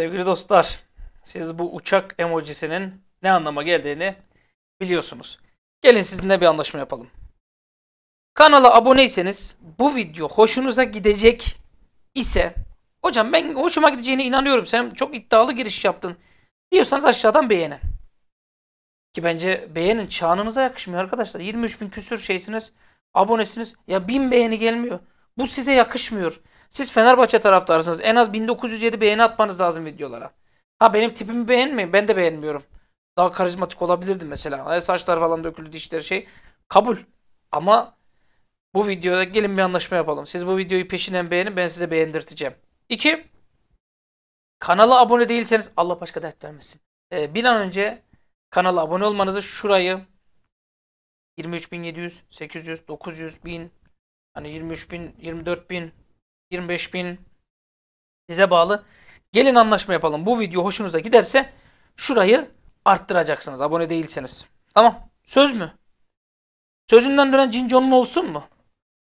Sevgili dostlar, siz bu uçak emojisinin ne anlama geldiğini biliyorsunuz. Gelin sizinle bir anlaşma yapalım. Kanala aboneyseniz bu video hoşunuza gidecek ise hocam ben hoşuma gideceğine inanıyorum sen çok iddialı giriş yaptın diyorsanız aşağıdan beğenin. Ki bence beğenin çağınıza yakışmıyor arkadaşlar. 23 bin küsür şeysiniz abonesiniz ya bin beğeni gelmiyor. Bu size yakışmıyor. Siz Fenerbahçe taraftarısınız. En az 1907 beğeni atmanız lazım videolara. Ha benim tipimi beğenmeyin. Ben de beğenmiyorum. Daha karizmatik olabilirdim mesela. Saçlar falan döküldü, dişleri şey. Kabul. Ama bu videoda gelin bir anlaşma yapalım. Siz bu videoyu peşinen beğenin. Ben size beğendirteceğim. 2. Kanala abone değilseniz Allah başka dert vermesin. Ee, bir an önce kanala abone olmanızı şurayı 23.700, 800, 900, 1000 hani 23.000, 24.000 25 bin size bağlı. Gelin anlaşma yapalım. Bu video hoşunuza giderse şurayı arttıracaksınız. Abone değilseniz. Tamam. Söz mü? Sözünden dönen Cincon'un olsun mu?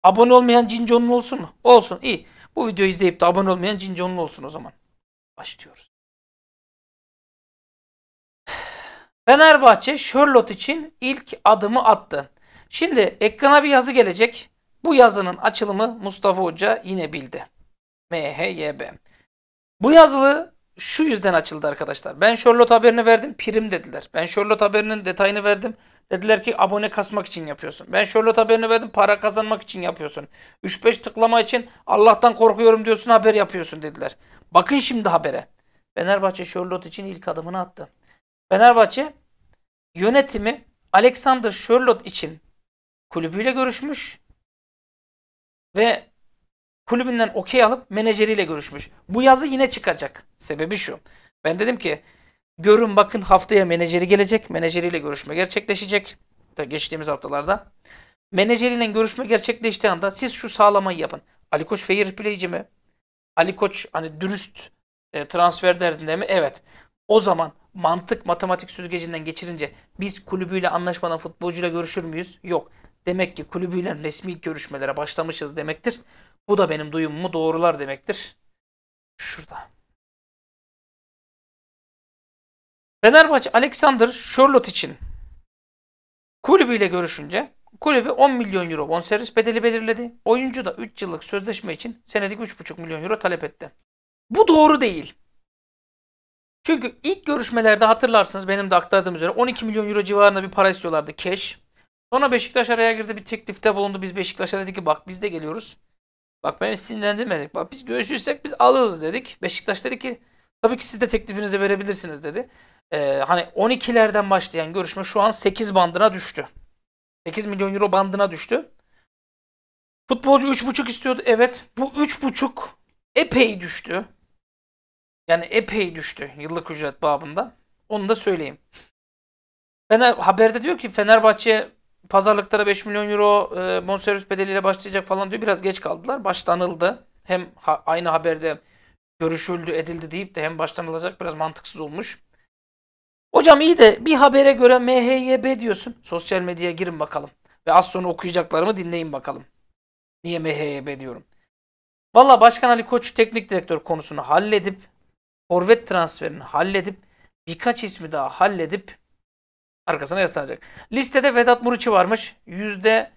Abone olmayan Cincon'un olsun mu? Olsun. İyi. Bu videoyu izleyip de abone olmayan Cincon'un olsun o zaman. Başlıyoruz. Fenerbahçe Charlotte için ilk adımı attı. Şimdi ekrana bir yazı gelecek. Bu yazının açılımı Mustafa Hoca yine bildi. MHYB. Bu yazılı şu yüzden açıldı arkadaşlar. Ben Sherlock haberini verdim prim dediler. Ben Sherlock haberinin detayını verdim. Dediler ki abone kasmak için yapıyorsun. Ben Sherlock haberini verdim para kazanmak için yapıyorsun. 3-5 tıklama için Allah'tan korkuyorum diyorsun haber yapıyorsun dediler. Bakın şimdi habere. Fenerbahçe Sherlock için ilk adımını attı. Fenerbahçe yönetimi Alexander Sherlock için kulübüyle görüşmüş ve kulübünden okey alıp menajeriyle görüşmüş. Bu yazı yine çıkacak. Sebebi şu. Ben dedim ki görün bakın haftaya menajeri gelecek. Menajeriyle görüşme gerçekleşecek. Da geçtiğimiz haftalarda. Menajeriyle görüşme gerçekleştiği anda siz şu sağlamayı yapın. Ali Koç fair playci mi? Ali Koç hani dürüst e, transfer derdinde mi? Evet. O zaman mantık matematik süzgecinden geçirince biz kulübüyle anlaşmadan futbolcuyla görüşür müyüz? Yok. Demek ki kulübüyle resmi görüşmelere başlamışız demektir. Bu da benim duyumumu doğrular demektir. Şurada. Fenerbahçe Alexander Charlotte için kulübüyle görüşünce kulübü 10 milyon euro bonservis bedeli belirledi. Oyuncu da 3 yıllık sözleşme için senelik 3,5 milyon euro talep etti. Bu doğru değil. Çünkü ilk görüşmelerde hatırlarsınız benim de aktardığım üzere 12 milyon euro civarında bir para istiyorlardı cash. Sonra Beşiktaş araya girdi bir teklifte bulundu. Biz Beşiktaş'a dedik ki bak biz de geliyoruz. Bak ben sinirlendirmedik. Bak biz görüşürsek biz alırız dedik. Beşiktaş dedi ki tabii ki siz de teklifinizi verebilirsiniz dedi. Ee, hani 12'lerden başlayan görüşme şu an 8 bandına düştü. 8 milyon euro bandına düştü. Futbolcu 3,5 istiyordu. Evet bu 3,5 epey düştü. Yani epey düştü yıllık ücret babında. Onu da söyleyeyim. Fener haberde diyor ki Fenerbahçe pazarlıklara 5 milyon euro e, bonservis bedeliyle başlayacak falan diyor. Biraz geç kaldılar. Başlanıldı. Hem ha, aynı haberde görüşüldü edildi deyip de hem başlanılacak biraz mantıksız olmuş. Hocam iyi de bir habere göre MHYB diyorsun. Sosyal medyaya girin bakalım. Ve az sonra okuyacaklarımı dinleyin bakalım. Niye MHYB diyorum. Valla Başkan Ali Koç teknik direktör konusunu halledip forvet transferini halledip birkaç ismi daha halledip Arkasına yaslanacak. Listede Vedat Muriç'i varmış. Yüzde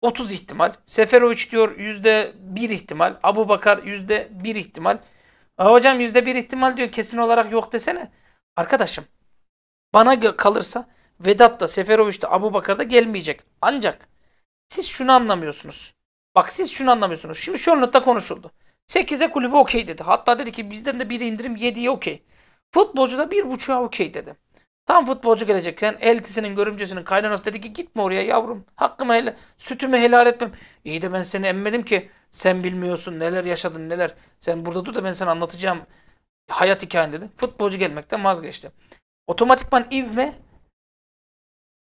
30 ihtimal. Seferovic diyor yüzde 1 ihtimal. Abu Bakar yüzde 1 ihtimal. Ha, hocam yüzde 1 ihtimal diyor kesin olarak yok desene. Arkadaşım bana kalırsa Vedat da Seferovic de Abu Bakar da gelmeyecek. Ancak siz şunu anlamıyorsunuz. Bak siz şunu anlamıyorsunuz. Şimdi Charlotte'da konuşuldu. 8'e kulübü okey dedi. Hatta dedi ki bizden de bir indirim 7'ye okey. Futbolcu da 1.5'a okey dedi. Tam futbolcu gelecekken eltisinin görümcesinin kaynanası dedi ki gitme oraya yavrum. Hakkımı helal, sütümü helal etmem. İyi de ben seni emmedim ki sen bilmiyorsun neler yaşadın neler. Sen burada dur da ben sana anlatacağım hayat hikayen dedi. Futbolcu gelmekten vazgeçti. Otomatikman ivme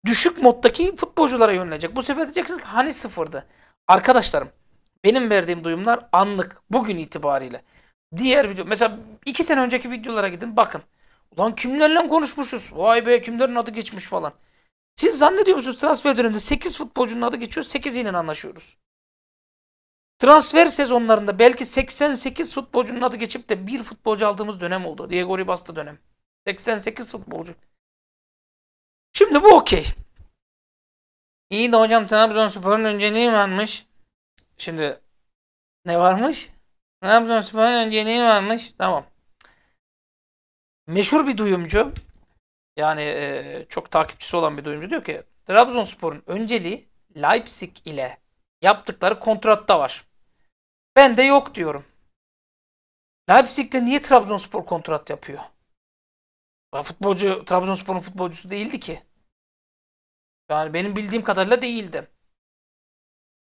düşük moddaki futbolculara yönelecek. Bu sefer diyeceksiniz ki hani sıfırdı. Arkadaşlarım benim verdiğim duyumlar anlık bugün itibariyle. Diğer video mesela iki sene önceki videolara gidin bakın. Ulan kimlerle konuşmuşuz? Vay be kimlerin adı geçmiş falan. Siz zannediyor musunuz transfer döneminde 8 futbolcunun adı geçiyor 8 ile anlaşıyoruz. Transfer sezonlarında belki 88 futbolcunun adı geçip de bir futbolcu aldığımız dönem oldu. Diego Ribasta dönem. 88 futbolcu. Şimdi bu okey. İyi de hocam Trabzonspor'un önceliği varmış. Şimdi ne varmış? Trabzonspor'un önceliği varmış. Tamam meşhur bir duyumcu yani e, çok takipçisi olan bir duyumcu diyor ki Trabzonspor'un önceliği Leipzig ile yaptıkları kontratta var. Ben de yok diyorum. Leipzig ile niye Trabzonspor kontrat yapıyor? Futbolcu Trabzonspor'un futbolcusu değildi ki. Yani benim bildiğim kadarıyla değildi.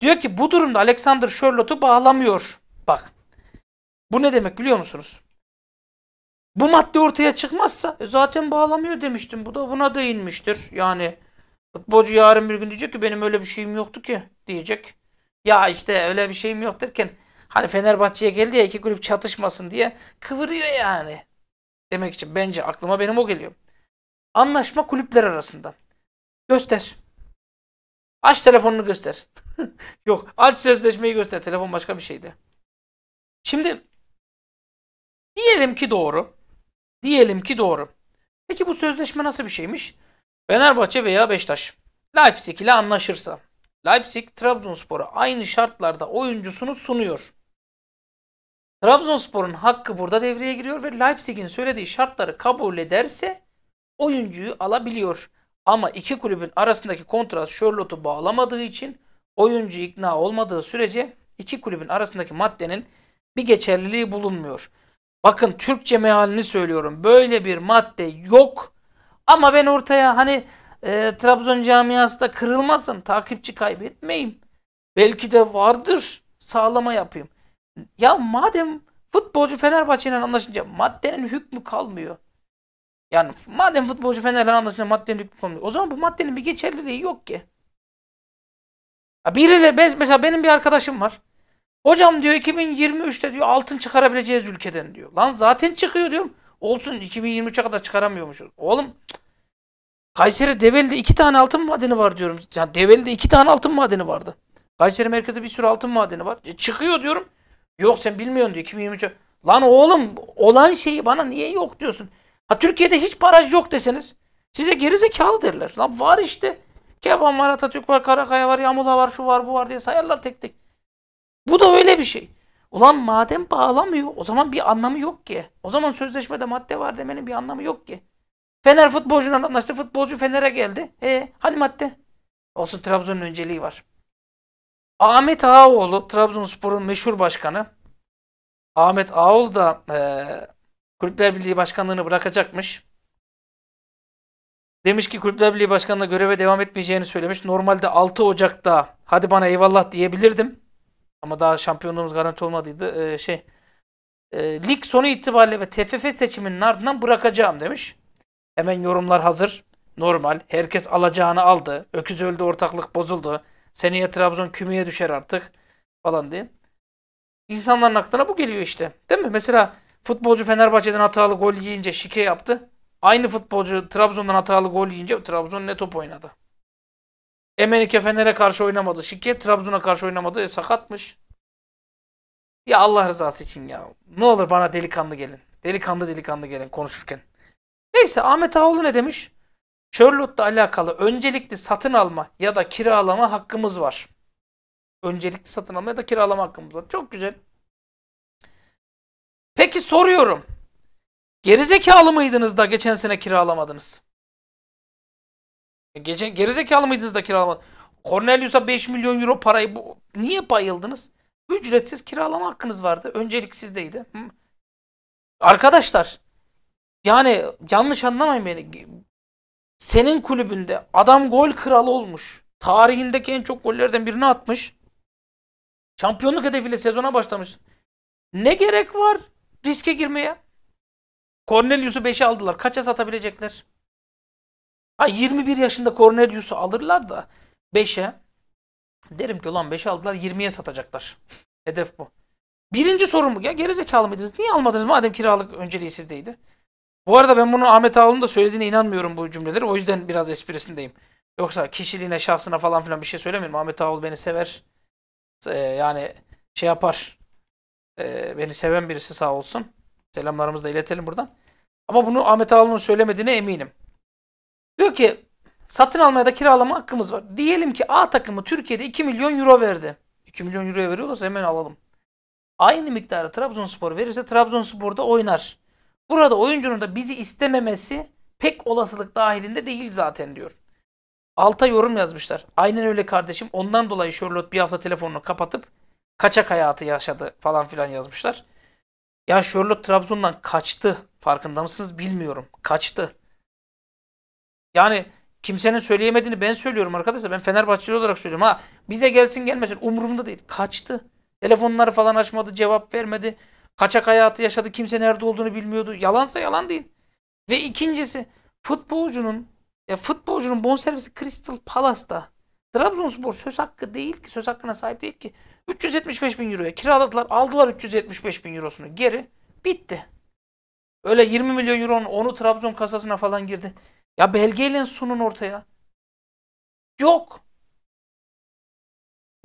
Diyor ki bu durumda Alexander Sherlock'u bağlamıyor. Bak. Bu ne demek biliyor musunuz? Bu madde ortaya çıkmazsa e zaten bağlamıyor demiştim. Bu da buna değinmiştir. Yani futbolcu yarın bir gün diyecek ki benim öyle bir şeyim yoktu ki diyecek. Ya işte öyle bir şeyim yok derken hani Fenerbahçe'ye geldi ya iki kulüp çatışmasın diye kıvırıyor yani. Demek için bence aklıma benim o geliyor. Anlaşma kulüpler arasında. Göster. Aç telefonunu göster. Yok aç sözleşmeyi göster. Telefon başka bir şeydi. Şimdi diyelim ki doğru. Diyelim ki doğru. Peki bu sözleşme nasıl bir şeymiş? Fenerbahçe veya Beştaş, Leipzig ile anlaşırsa Leipzig Trabzonspor'a aynı şartlarda oyuncusunu sunuyor. Trabzonspor'un hakkı burada devreye giriyor ve Leipzig'in söylediği şartları kabul ederse oyuncuyu alabiliyor. Ama iki kulübün arasındaki kontrat Charlotte'u bağlamadığı için oyuncu ikna olmadığı sürece iki kulübün arasındaki maddenin bir geçerliliği bulunmuyor. Bakın Türkçe mealini söylüyorum. Böyle bir madde yok. Ama ben ortaya hani e, Trabzon camiası da kırılmasın. Takipçi kaybetmeyeyim. Belki de vardır. Sağlama yapayım. Ya madem futbolcu Fenerbahçe'yle anlaşınca maddenin hükmü kalmıyor. Yani madem futbolcu Fener'le anlaşınca maddenin hükmü kalmıyor. O zaman bu maddenin bir geçerliliği yok ki. Ya birileri, mesela benim bir arkadaşım var. Hocam diyor 2023'te diyor altın çıkarabileceğiz ülkeden diyor. Lan zaten çıkıyor diyorum. Olsun 2023'e kadar çıkaramıyormuşuz. Oğlum Kayseri Develi'de iki tane altın madeni var diyorum. Yani Develi'de iki tane altın madeni vardı. Kayseri merkezde bir sürü altın madeni var. E, çıkıyor diyorum. Yok sen bilmiyorsun diyor 2023'e. Lan oğlum olan şeyi bana niye yok diyorsun. Ha Türkiye'de hiç baraj yok deseniz size gerizekalı derler. Lan var işte. Keban var, Atatürk var, Karakaya var, Yamula var, şu var, bu var diye sayarlar tek tek. Bu da öyle bir şey. Ulan madem bağlamıyor o zaman bir anlamı yok ki. O zaman sözleşmede madde var demenin bir anlamı yok ki. Fener futbolcuyla anlaştı. Futbolcu Fener'e geldi. E hani madde? Olsun Trabzon'un önceliği var. Ahmet Ağaoğlu Trabzonspor'un meşhur başkanı. Ahmet Ağaoğlu da e, Kulüpler Birliği Başkanlığı'nı bırakacakmış. Demiş ki Kulüpler Birliği Başkanı'na göreve devam etmeyeceğini söylemiş. Normalde 6 Ocak'ta hadi bana eyvallah diyebilirdim. Ama daha şampiyonluğumuz garanti olmadıydı. Ee, şey e, lig sonu itibariyle ve TFF seçiminin ardından bırakacağım demiş. Hemen yorumlar hazır. Normal. Herkes alacağını aldı. Öküz öldü, ortaklık bozuldu. Seneye Trabzon kümeye düşer artık falan diye. İnsanların aklına bu geliyor işte. Değil mi? Mesela futbolcu Fenerbahçe'den hatalı gol yiyince şike yaptı. Aynı futbolcu Trabzon'dan hatalı gol yiyince Trabzon ne top oynadı? Emenike Fener'e karşı oynamadı. Şikayet. Trabzon'a karşı oynamadı. E, sakatmış. Ya Allah rızası için ya. Ne olur bana delikanlı gelin. Delikanlı delikanlı gelin konuşurken. Neyse Ahmet Ağoğlu ne demiş? Charlotte'la alakalı öncelikli satın alma ya da kiralama hakkımız var. Öncelikli satın alma ya da kiralama hakkımız var. Çok güzel. Peki soruyorum. Gerizekalı mıydınız da geçen sene kiralamadınız? Gece gerizekalı mıydınız da kiralama? Cornelius'a 5 milyon euro parayı bu, niye bayıldınız? Ücretsiz kiralama hakkınız vardı. Öncelik sizdeydi. Hı. Arkadaşlar yani yanlış anlamayın beni. Senin kulübünde adam gol kralı olmuş. Tarihindeki en çok gollerden birini atmış. Şampiyonluk hedefiyle sezona başlamış. Ne gerek var riske girmeye? Cornelius'u 5'e aldılar. Kaça satabilecekler? Ha 21 yaşında Cornelius'u alırlar da 5'e derim ki ulan 5'e aldılar 20'ye satacaklar. Hedef bu. Birinci sorun bu ya gerizekalı mıydınız? Niye almadınız madem kiralık önceliği sizdeydi? Bu arada ben bunu Ahmet Ağol'un da söylediğine inanmıyorum bu cümleleri. O yüzden biraz esprisindeyim. Yoksa kişiliğine, şahsına falan filan bir şey söylemiyorum. Ahmet Ağol beni sever. Ee, yani şey yapar. Ee, beni seven birisi sağ olsun. Selamlarımızı da iletelim buradan. Ama bunu Ahmet Ağol'un söylemediğine eminim. Diyor ki satın almaya da kiralama hakkımız var. Diyelim ki A takımı Türkiye'de 2 milyon euro verdi. 2 milyon euroya veriyorlarsa hemen alalım. Aynı miktarı Trabzonspor verirse Trabzonspor'da oynar. Burada oyuncunun da bizi istememesi pek olasılık dahilinde değil zaten diyor. Alta yorum yazmışlar. Aynen öyle kardeşim. Ondan dolayı Charlotte bir hafta telefonunu kapatıp kaçak hayatı yaşadı falan filan yazmışlar. Ya Charlotte Trabzon'dan kaçtı. Farkında mısınız bilmiyorum. Kaçtı. Yani kimsenin söyleyemediğini ben söylüyorum arkadaşlar. Ben Fenerbahçeli olarak söylüyorum. Ha bize gelsin gelmesin umurumda değil. Kaçtı. Telefonları falan açmadı, cevap vermedi. Kaçak hayatı yaşadı. Kimse nerede olduğunu bilmiyordu. Yalansa yalan değil. Ve ikincisi futbolcunun ya futbolcunun bonservisi Crystal Palace'da Trabzonspor söz hakkı değil ki. Söz hakkına sahip değil ki. 375 bin euroya kiraladılar. Aldılar 375 bin eurosunu geri. Bitti. Öyle 20 milyon euro'nun onu Trabzon kasasına falan girdi. Ya belgeyle sunun ortaya. Yok.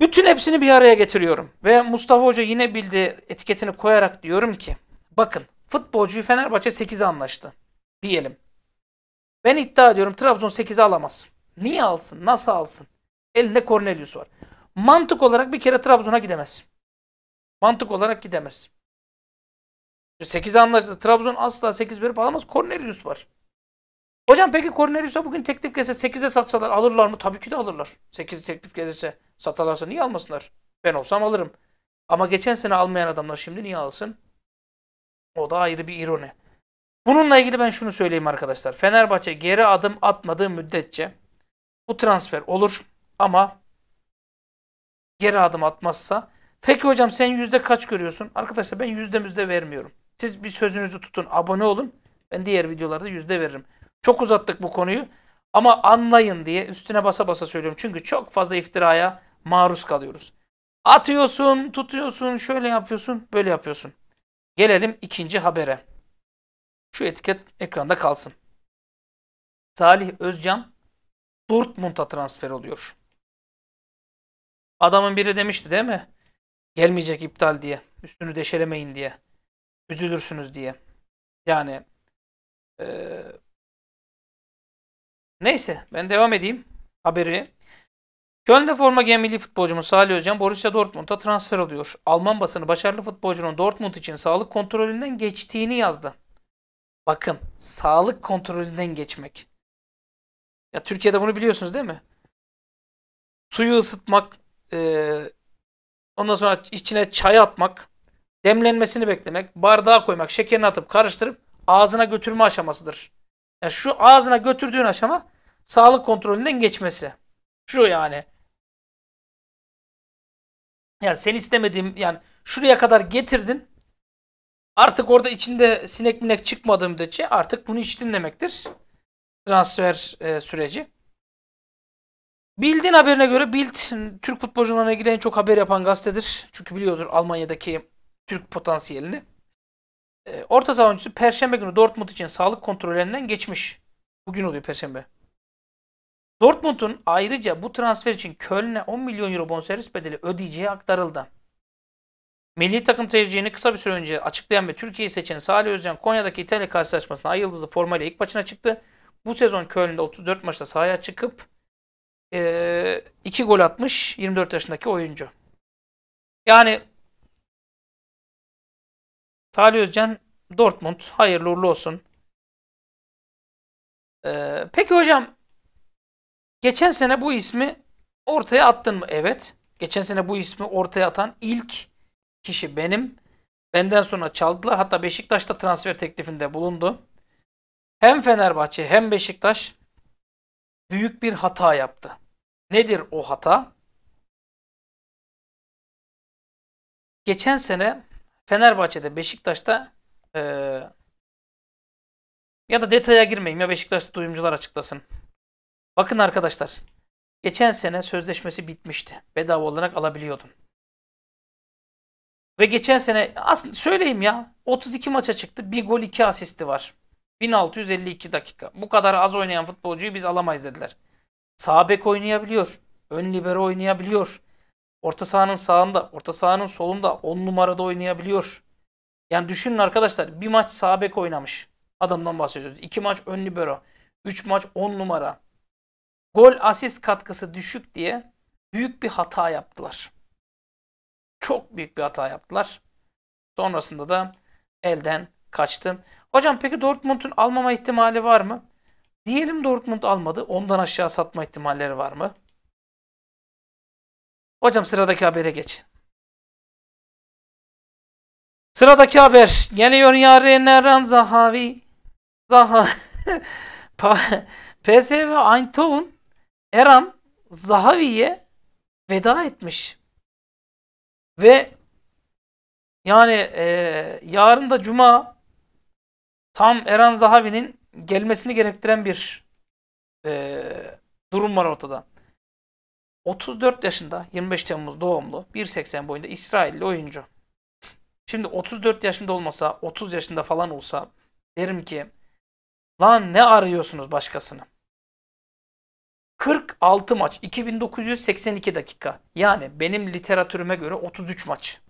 Bütün hepsini bir araya getiriyorum. Ve Mustafa Hoca yine bildi etiketini koyarak diyorum ki bakın futbolcuyu Fenerbahçe 8'e anlaştı diyelim. Ben iddia ediyorum Trabzon 8'e alamaz. Niye alsın? Nasıl alsın? Elinde Cornelius var. Mantık olarak bir kere Trabzon'a gidemez. Mantık olarak gidemez. 8'e anlaştı. Trabzon asla 8 verip alamaz. Cornelius var. Hocam peki Cornelius'a bugün teklif gelse 8'e satsalar alırlar mı? Tabii ki de alırlar. 8 teklif gelirse satarlarsa niye almasınlar? Ben olsam alırım. Ama geçen sene almayan adamlar şimdi niye alsın? O da ayrı bir ironi. Bununla ilgili ben şunu söyleyeyim arkadaşlar. Fenerbahçe geri adım atmadığı müddetçe bu transfer olur ama geri adım atmazsa peki hocam sen yüzde kaç görüyorsun? Arkadaşlar ben yüzde müzde vermiyorum. Siz bir sözünüzü tutun, abone olun. Ben diğer videolarda yüzde veririm. Çok uzattık bu konuyu ama anlayın diye üstüne basa basa söylüyorum. Çünkü çok fazla iftiraya maruz kalıyoruz. Atıyorsun, tutuyorsun, şöyle yapıyorsun, böyle yapıyorsun. Gelelim ikinci habere. Şu etiket ekranda kalsın. Salih Özcan Dortmund'a transfer oluyor. Adamın biri demişti değil mi? Gelmeyecek iptal diye. Üstünü deşelemeyin diye. Üzülürsünüz diye. Yani e, Neyse ben devam edeyim haberi. Köln'de forma giyen milli futbolcumuz Salih Özcan Borussia Dortmund'a transfer oluyor. Alman basını başarılı futbolcunun Dortmund için sağlık kontrolünden geçtiğini yazdı. Bakın sağlık kontrolünden geçmek. Ya Türkiye'de bunu biliyorsunuz değil mi? Suyu ısıtmak, e, ondan sonra içine çay atmak, demlenmesini beklemek, bardağa koymak, şekerini atıp karıştırıp ağzına götürme aşamasıdır. Yani şu ağzına götürdüğün aşama sağlık kontrolünden geçmesi. Şu yani. Yani sen istemediğim yani şuraya kadar getirdin. Artık orada içinde sinek minek çıkmadığım müddetçe artık bunu içtin demektir. Transfer e, süreci. Bild'in haberine göre Bild Türk futbolcularına ilgili en çok haber yapan gazetedir. Çünkü biliyordur Almanya'daki Türk potansiyelini e, orta saha oyuncusu Perşembe günü Dortmund için sağlık kontrollerinden geçmiş. Bugün oluyor Perşembe. Dortmund'un ayrıca bu transfer için Köln'e 10 milyon euro bonservis bedeli ödeyeceği aktarıldı. Milli takım tercihini kısa bir süre önce açıklayan ve Türkiye'yi seçen Salih Özcan Konya'daki İtalya karşılaşmasına ay yıldızlı formayla ilk maçına çıktı. Bu sezon Köln'de 34 maçta sahaya çıkıp 2 e, ee, iki gol atmış 24 yaşındaki oyuncu. Yani Salih Özcan Dortmund hayırlı uğurlu olsun. Ee, peki hocam geçen sene bu ismi ortaya attın mı? Evet. Geçen sene bu ismi ortaya atan ilk kişi benim. Benden sonra çaldılar. Hatta Beşiktaş'ta transfer teklifinde bulundu. Hem Fenerbahçe hem Beşiktaş büyük bir hata yaptı. Nedir o hata? Geçen sene Fenerbahçe'de, Beşiktaş'ta e, ya da detaya girmeyeyim ya Beşiktaş'ta duyumcular açıklasın. Bakın arkadaşlar. Geçen sene sözleşmesi bitmişti. Bedava olarak alabiliyordum Ve geçen sene aslında söyleyeyim ya 32 maça çıktı. Bir gol iki asisti var. 1652 dakika. Bu kadar az oynayan futbolcuyu biz alamayız dediler. Sağ bek oynayabiliyor. Ön libero oynayabiliyor. Orta sahanın sağında, orta sahanın solunda 10 numarada oynayabiliyor. Yani düşünün arkadaşlar bir maç sağ bek oynamış. Adamdan bahsediyoruz. İki maç ön libero. Üç maç 10 numara. Gol asist katkısı düşük diye büyük bir hata yaptılar. Çok büyük bir hata yaptılar. Sonrasında da elden kaçtı. Hocam peki Dortmund'un almama ihtimali var mı? Diyelim Dortmund almadı. Ondan aşağı satma ihtimalleri var mı? Hocam sıradaki habere geç. Sıradaki haber geliyor yarın Eren Zahavi. Zaha PSV Eindhoven Eren Zahavi'ye veda etmiş. Ve yani e, yarın da cuma tam Eren Zahavi'nin gelmesini gerektiren bir e, durum var ortada. 34 yaşında 25 Temmuz doğumlu 1.80 boyunda İsrailli oyuncu. Şimdi 34 yaşında olmasa 30 yaşında falan olsa derim ki lan ne arıyorsunuz başkasını? 46 maç 2982 dakika. Yani benim literatürüme göre 33 maç.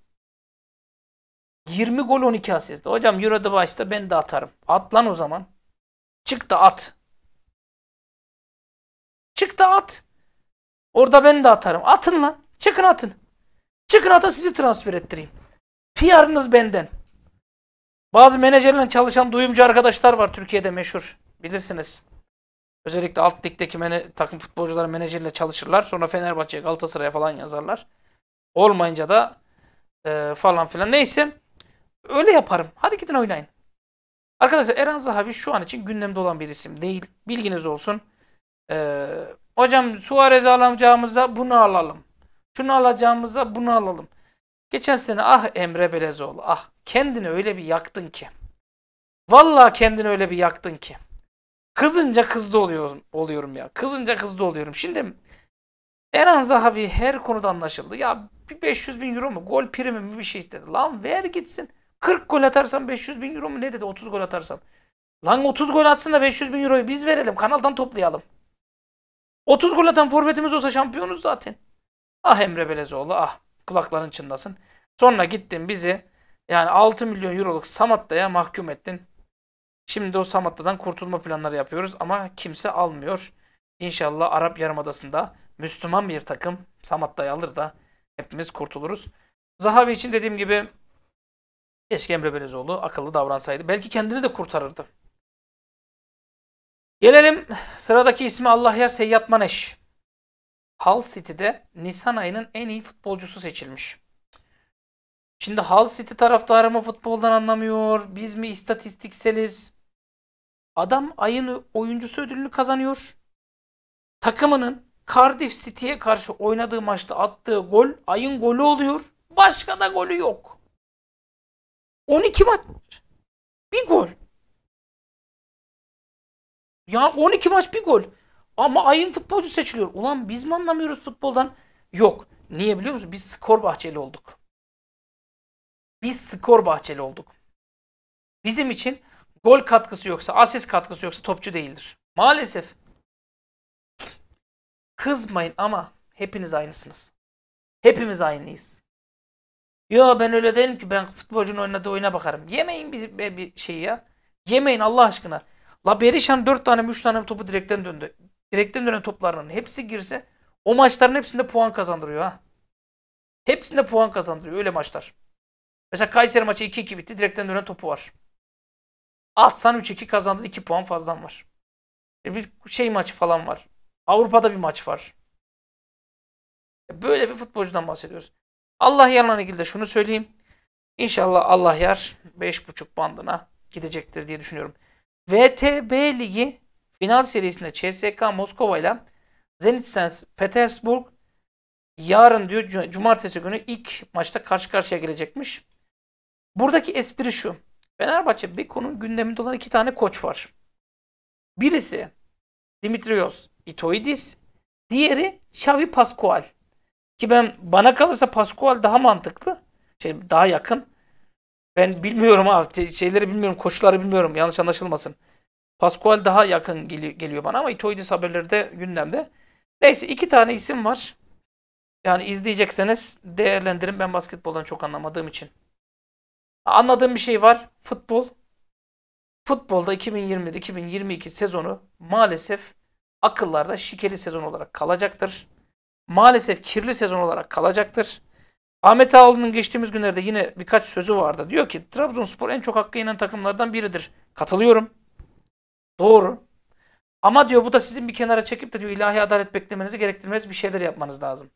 20 gol 12 asist. Hocam Euro'da başta ben de atarım. At lan o zaman. Çık da at. Çık da at. Orada ben de atarım. Atın lan. Çıkın atın. Çıkın atın sizi transfer ettireyim. PR'ınız benden. Bazı menajerle çalışan duyumcu arkadaşlar var Türkiye'de meşhur. Bilirsiniz. Özellikle alt ligdeki takım futbolcuları menajerle çalışırlar. Sonra Fenerbahçe'ye Galatasaray'a falan yazarlar. Olmayınca da e, falan filan. Neyse. Öyle yaparım. Hadi gidin oynayın. Arkadaşlar Eren Zahavi şu an için gündemde olan bir isim değil. Bilginiz olsun. Eee Hocam Suarez alacağımıza bunu alalım. Şunu alacağımızda bunu alalım. Geçen sene ah Emre Belezoğlu ah kendini öyle bir yaktın ki. Vallahi kendini öyle bir yaktın ki. Kızınca kızdı oluyorum, oluyorum ya. Kızınca kızdı oluyorum. Şimdi Eren Zahavi her konuda anlaşıldı. Ya bir 500 bin euro mu? Gol primi mi bir şey istedi. Lan ver gitsin. 40 gol atarsan 500 bin euro mu ne dedi? 30 gol atarsan, Lan 30 gol atsın da 500 bin euroyu biz verelim. Kanaldan toplayalım. 30 gol atan forvetimiz olsa şampiyonuz zaten. Ah Emre Belezoğlu ah. Kulakların çınlasın. Sonra gittin bizi yani 6 milyon euroluk Samatta'ya mahkum ettin. Şimdi o Samatta'dan kurtulma planları yapıyoruz ama kimse almıyor. İnşallah Arap Yarımadası'nda Müslüman bir takım Samatta'yı alır da hepimiz kurtuluruz. Zahavi için dediğim gibi keşke Emre Belezoğlu akıllı davransaydı. Belki kendini de kurtarırdı. Gelelim sıradaki ismi Allah yer Seyyad Maneş. Hull City'de Nisan ayının en iyi futbolcusu seçilmiş. Şimdi Hull City taraftarı mı futboldan anlamıyor? Biz mi istatistikseliz? Adam ayın oyuncusu ödülünü kazanıyor. Takımının Cardiff City'ye karşı oynadığı maçta attığı gol ayın golü oluyor. Başka da golü yok. 12 maç. Bir gol. Ya 12 maç bir gol. Ama ayın futbolcu seçiliyor. Ulan biz mi anlamıyoruz futboldan? Yok. Niye biliyor musun? Biz skor bahçeli olduk. Biz skor bahçeli olduk. Bizim için gol katkısı yoksa, asist katkısı yoksa topçu değildir. Maalesef. Kızmayın ama hepiniz aynısınız. Hepimiz aynıyız. Ya ben öyle değilim ki ben futbolcunun oynadığı oyuna bakarım. Yemeyin bizi bir şey ya. Yemeyin Allah aşkına. La Berişan 4 tane 3 tane topu direkten döndü. Direkten dönen toplarının hepsi girse o maçların hepsinde puan kazandırıyor ha. Hepsinde puan kazandırıyor öyle maçlar. Mesela Kayseri maçı 2-2 bitti. Direkten dönen topu var. Atsan 3-2 kazandın 2 puan fazlan var. E bir şey maçı falan var. Avrupa'da bir maç var. E böyle bir futbolcudan bahsediyoruz. Allah yarla ilgili şunu söyleyeyim. İnşallah Allah yar 5.5 bandına gidecektir diye düşünüyorum. VTB Ligi final serisinde CSKA Moskova ile Zenit Sankt Petersburg yarın diyor cumartesi günü ilk maçta karşı karşıya gelecekmiş. Buradaki espri şu. Fenerbahçe Beko'nun gündeminde olan iki tane koç var. Birisi Dimitrios Itoidis, diğeri Xavi Pascual. Ki ben bana kalırsa Pascual daha mantıklı. Şey daha yakın. Ben bilmiyorum abi. Şeyleri bilmiyorum. Koçları bilmiyorum. Yanlış anlaşılmasın. Pascual daha yakın gel geliyor bana ama Itoidis haberleri de gündemde. Neyse iki tane isim var. Yani izleyecekseniz değerlendirin. Ben basketboldan çok anlamadığım için. Anladığım bir şey var. Futbol. Futbolda 2021-2022 sezonu maalesef akıllarda şikeli sezon olarak kalacaktır. Maalesef kirli sezon olarak kalacaktır. Ahmet Ağaoğlu'nun geçtiğimiz günlerde yine birkaç sözü vardı. Diyor ki Trabzonspor en çok hakkı yenen takımlardan biridir. Katılıyorum. Doğru. Ama diyor bu da sizin bir kenara çekip de diyor ilahi adalet beklemenizi gerektirmez bir şeyler yapmanız lazım.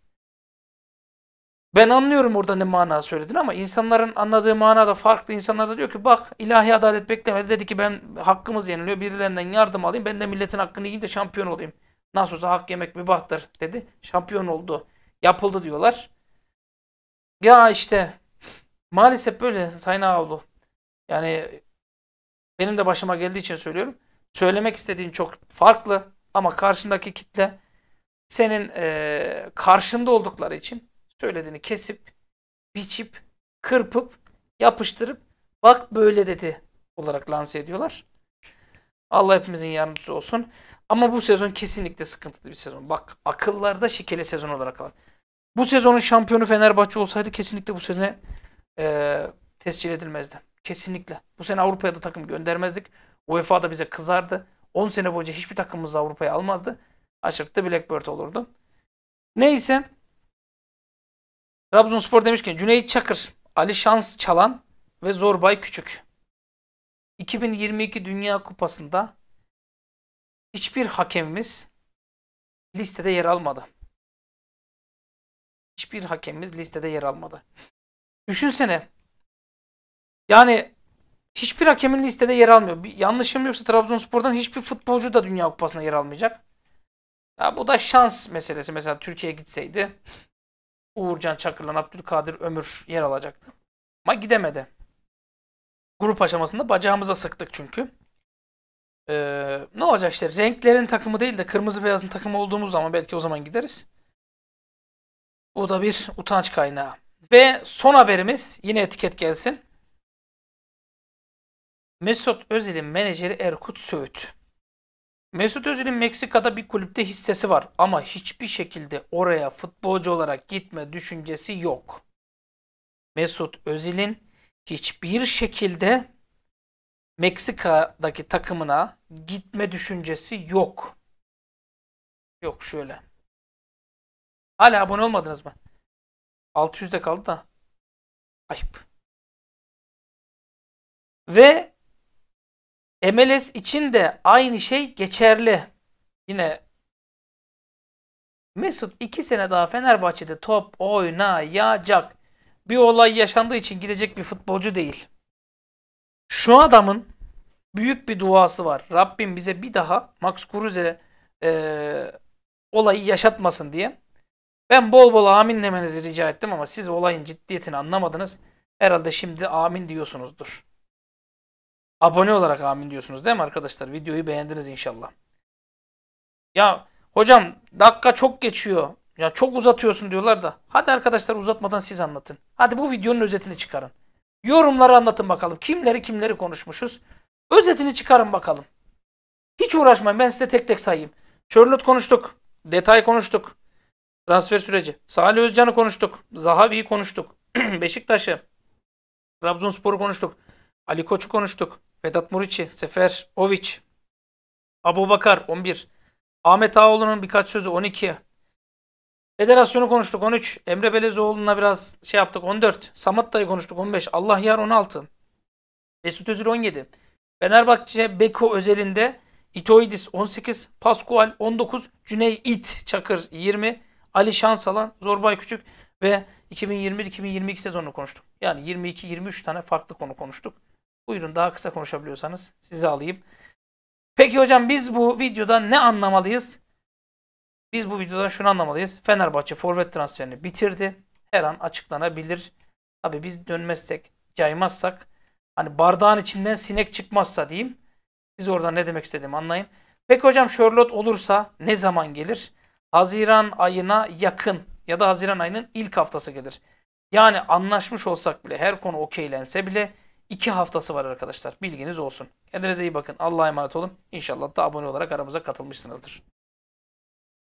Ben anlıyorum orada ne mana söyledin ama insanların anladığı manada farklı. İnsanlar da diyor ki bak ilahi adalet beklemedi. Dedi ki ben hakkımız yeniliyor. Birilerinden yardım alayım. Ben de milletin hakkını yiyeyim de şampiyon olayım. Nasıl olsa hak yemek mübahtır dedi. Şampiyon oldu. Yapıldı diyorlar. Ya işte maalesef böyle Sayın Ağoğlu. Yani benim de başıma geldiği için söylüyorum. Söylemek istediğin çok farklı ama karşındaki kitle senin e, karşında oldukları için söylediğini kesip, biçip, kırpıp, yapıştırıp bak böyle dedi olarak lanse ediyorlar. Allah hepimizin yardımcısı olsun. Ama bu sezon kesinlikle sıkıntılı bir sezon. Bak akıllarda şikeli sezon olarak kalır. Bu sezonun şampiyonu Fenerbahçe olsaydı kesinlikle bu sene e, tescil edilmezdi. Kesinlikle. Bu sene Avrupa'ya da takım göndermezdik. UEFA da bize kızardı. 10 sene boyunca hiçbir takımımız Avrupa'ya almazdı. Açıkta Blackbird olurdu. Neyse. Trabzonspor demişken Cüneyt Çakır, Ali Şans Çalan ve Zorbay Küçük. 2022 Dünya Kupası'nda hiçbir hakemimiz listede yer almadı hiçbir hakemimiz listede yer almadı. Düşünsene. Yani hiçbir hakemin listede yer almıyor. Bir yanlışım yoksa Trabzonspor'dan hiçbir futbolcu da Dünya Kupası'na yer almayacak. Ya bu da şans meselesi. Mesela Türkiye'ye gitseydi Uğurcan Çakır'la Abdülkadir Ömür yer alacaktı. Ama gidemedi. Grup aşamasında bacağımıza sıktık çünkü. Ee, ne olacak işte renklerin takımı değil de kırmızı beyazın takımı olduğumuz zaman belki o zaman gideriz. Bu da bir utanç kaynağı. Ve son haberimiz yine etiket gelsin. Mesut Özil'in menajeri Erkut Söğüt. Mesut Özil'in Meksika'da bir kulüpte hissesi var ama hiçbir şekilde oraya futbolcu olarak gitme düşüncesi yok. Mesut Özil'in hiçbir şekilde Meksika'daki takımına gitme düşüncesi yok. Yok şöyle. Hala abone olmadınız mı? 600'de kaldı da. Ayıp. Ve MLS için de aynı şey geçerli. Yine Mesut 2 sene daha Fenerbahçe'de top oynayacak. Bir olay yaşandığı için gidecek bir futbolcu değil. Şu adamın büyük bir duası var. Rabbim bize bir daha Max Kruse e, olayı yaşatmasın diye. Ben bol bol amin demenizi rica ettim ama siz olayın ciddiyetini anlamadınız. Herhalde şimdi amin diyorsunuzdur. Abone olarak amin diyorsunuz değil mi arkadaşlar? Videoyu beğendiniz inşallah. Ya hocam dakika çok geçiyor. Ya çok uzatıyorsun diyorlar da. Hadi arkadaşlar uzatmadan siz anlatın. Hadi bu videonun özetini çıkarın. Yorumları anlatın bakalım. Kimleri kimleri konuşmuşuz. Özetini çıkarın bakalım. Hiç uğraşmayın ben size tek tek sayayım. Charlotte konuştuk. Detay konuştuk. Transfer süreci. Salih Özcan'ı konuştuk. Zahavi'yi konuştuk. Beşiktaş'ı. Trabzonspor'u konuştuk. Ali Koç'u konuştuk. Vedat Muriç'i. Sefer Oviç. Abu Bakar 11. Ahmet Ağoğlu'nun birkaç sözü 12. Federasyonu konuştuk 13. Emre Belezoğlu'na biraz şey yaptık 14. Samat Dayı konuştuk 15. Allah Yar 16. Mesut Özil 17. Fenerbahçe Beko özelinde Itoidis 18. Pascual 19. Cüney İt Çakır 20. Ali Şansalan, Zorbay Küçük ve 2021-2022 sezonunu konuştuk. Yani 22-23 tane farklı konu konuştuk. Buyurun daha kısa konuşabiliyorsanız sizi alayım. Peki hocam biz bu videoda ne anlamalıyız? Biz bu videoda şunu anlamalıyız. Fenerbahçe forvet transferini bitirdi. Her an açıklanabilir. Tabii biz dönmezsek, caymazsak, hani bardağın içinden sinek çıkmazsa diyeyim. Siz orada ne demek istediğimi anlayın. Peki hocam Charlotte olursa ne zaman gelir? Haziran ayına yakın ya da Haziran ayının ilk haftası gelir. Yani anlaşmış olsak bile her konu okeylense bile iki haftası var arkadaşlar. Bilginiz olsun. Kendinize iyi bakın. Allah'a emanet olun. İnşallah da abone olarak aramıza katılmışsınızdır.